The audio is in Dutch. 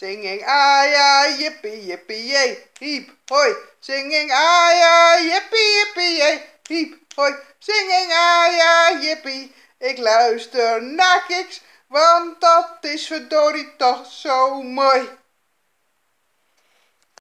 Singing ay yippee yippee jee, hiep, hoi. Singing ay yippee yippee jee, hiep, hoi. Singing ay yippee. Ik luister naar Kiks, want dat is verdorie toch zo mooi.